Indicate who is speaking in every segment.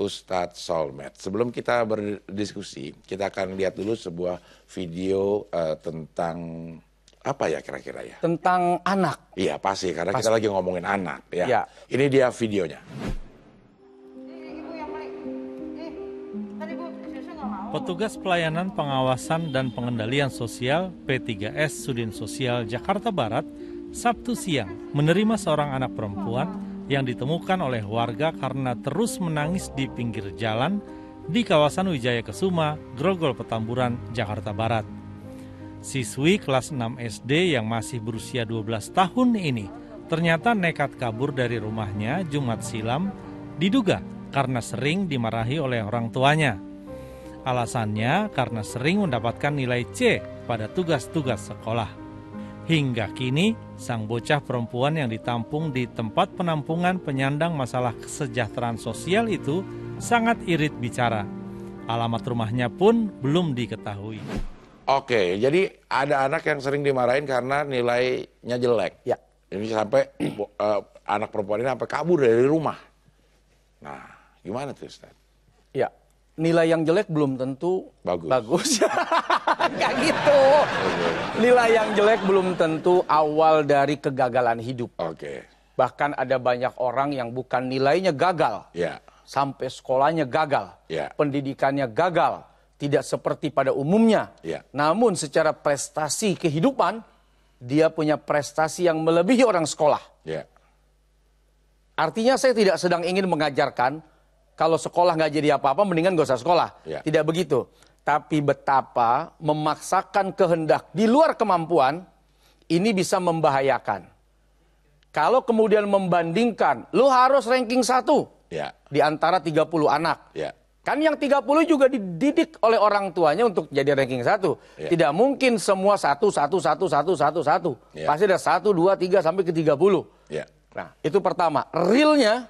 Speaker 1: Ustadz Solmed. Sebelum kita berdiskusi, kita akan lihat dulu sebuah video uh, tentang apa ya kira-kira ya? Tentang anak. Iya pasti karena pasti. kita lagi ngomongin anak ya. ya. Ini dia videonya.
Speaker 2: Petugas Pelayanan Pengawasan dan Pengendalian Sosial P3S Sudin Sosial Jakarta Barat Sabtu siang menerima seorang anak perempuan yang ditemukan oleh warga karena terus menangis di pinggir jalan di kawasan Wijaya Kesuma, Grogol Petamburan, Jakarta Barat. Siswi kelas 6 SD yang masih berusia 12 tahun ini ternyata nekat kabur dari rumahnya Jumat silam diduga karena sering dimarahi oleh orang tuanya. Alasannya karena sering mendapatkan nilai C pada tugas-tugas sekolah. Hingga kini, sang bocah perempuan yang ditampung di tempat penampungan penyandang masalah kesejahteraan sosial itu sangat irit bicara. Alamat rumahnya pun belum diketahui.
Speaker 1: Oke, jadi ada anak yang sering dimarahin karena nilainya jelek. Ya. Ini sampai uh, anak perempuan ini sampai kabur dari rumah. Nah, gimana tuh Ustaz? Ya, nilai yang jelek belum tentu bagus. bagus.
Speaker 2: Kayak gitu.
Speaker 1: Nilai yang jelek belum tentu awal dari kegagalan hidup. Oke. Okay. Bahkan ada banyak orang yang bukan nilainya gagal. Ya. Yeah. Sampai sekolahnya gagal. Ya. Pendidikannya gagal. Tidak seperti pada umumnya. Ya. Namun secara prestasi kehidupan, dia punya prestasi yang melebihi orang sekolah. Ya. Artinya saya tidak sedang ingin mengajarkan kalau sekolah nggak jadi apa-apa mendingan gak usah sekolah. Ya. Tidak begitu. Tapi betapa memaksakan kehendak di luar kemampuan ini bisa membahayakan. Kalau kemudian membandingkan, lu harus ranking satu ya. di antara 30 anak. Ya. Kan yang 30 juga dididik oleh orang tuanya untuk jadi ranking satu. Ya. Tidak mungkin semua satu, satu, satu, satu, satu, satu. Ya. Pasti ada satu, dua, tiga sampai ke 30. Ya. Nah, itu pertama. Realnya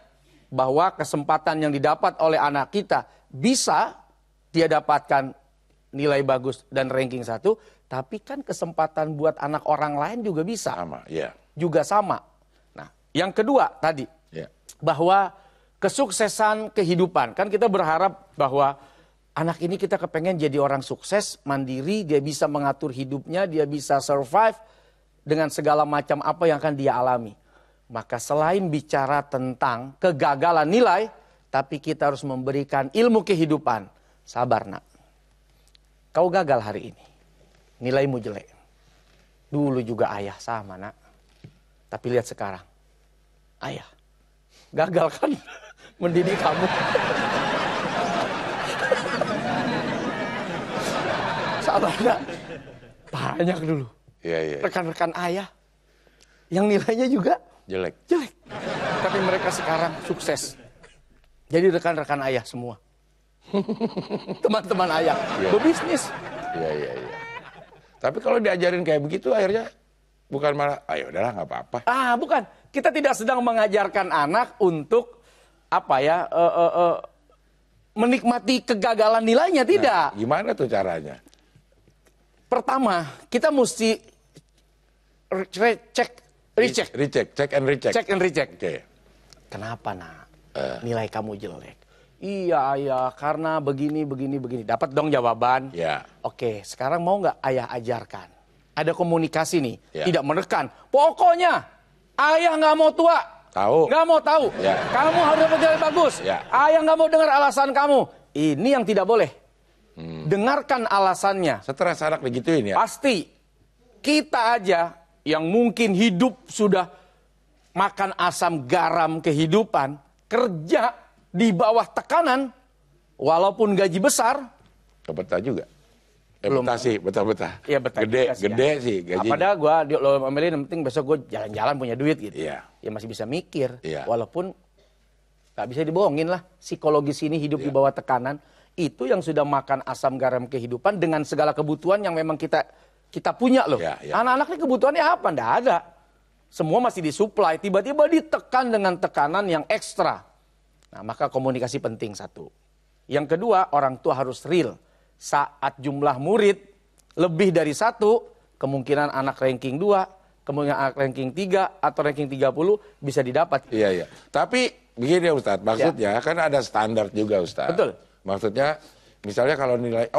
Speaker 1: bahwa kesempatan yang didapat oleh anak kita bisa dia dapatkan nilai bagus dan ranking satu, tapi kan kesempatan buat anak orang lain juga bisa. Sama, iya. Juga sama. Nah, yang kedua tadi yeah. bahwa kesuksesan kehidupan kan kita berharap bahwa anak ini kita kepengen jadi orang sukses, mandiri, dia bisa mengatur hidupnya, dia bisa survive dengan segala macam apa yang akan dia alami. Maka selain bicara tentang kegagalan nilai, tapi kita harus memberikan ilmu kehidupan. Sabar nak. Kau gagal hari ini. Nilaimu jelek. Dulu juga ayah sama nak. Tapi lihat sekarang. Ayah. Gagal kan mendidik kamu. Sabar nak. Banyak dulu. Iya, iya. Rekan-rekan ya, ya. ayah. Yang nilainya juga Jelek. Jelek. Tapi mereka sekarang sukses. Jadi rekan-rekan ayah semua. Teman-teman ayah. Ya. Berbisnis. Iya, iya, iya. Tapi kalau diajarin kayak begitu akhirnya bukan malah, ayo ah, ya udahlah nggak apa-apa. Ah, bukan. Kita tidak sedang mengajarkan anak untuk apa ya, uh, uh, uh, menikmati kegagalan nilainya nah, tidak. Nah, gimana tuh caranya? Pertama, kita mesti cek Recheck. Recheck, check and recheck. Check and recheck. Oke. Kenapa, Nak? Uh. Nilai kamu jelek. Iya, ayah, karena begini, begini, begini. Dapat dong jawaban. Ya. Yeah. Oke, sekarang mau nggak ayah ajarkan? Ada komunikasi nih, yeah. tidak menekan. Pokoknya, ayah nggak mau tua. Tahu. Nggak mau tahu. Yeah. Kamu harus dapat bagus. Yeah. Ayah nggak mau dengar alasan kamu. Ini yang tidak boleh. Hmm. Dengarkan alasannya. Seterusnya anak begituin ya? Pasti. Kita aja yang mungkin hidup sudah makan asam garam kehidupan, kerja di bawah tekanan, walaupun gaji besar. betah juga. Eh, belum betah sih, betah-betah. Iya betah. Gede, sih, ya. gede ya. sih gaji. Nah, padahal gue di lo memilih, yang penting besok gue jalan-jalan punya duit gitu. Iya. Ya masih bisa mikir. Iya. Walaupun gak bisa dibohongin lah, psikologis ini hidup iya. di bawah tekanan. Itu yang sudah makan asam garam kehidupan dengan segala kebutuhan yang memang kita kita punya loh. Ya, ya. Anak-anak ini kebutuhannya apa? Nggak ada. Semua masih disuplai, tiba-tiba ditekan dengan tekanan yang ekstra. Nah, maka komunikasi penting satu. Yang kedua, orang tua harus real. Saat jumlah murid lebih dari satu, kemungkinan anak ranking dua, kemungkinan anak ranking tiga atau ranking tiga puluh bisa didapat. Iya, iya. Tapi begini ya Ustadz, maksudnya ya. kan ada standar juga Ustadz. Betul. Maksudnya misalnya kalau nilai...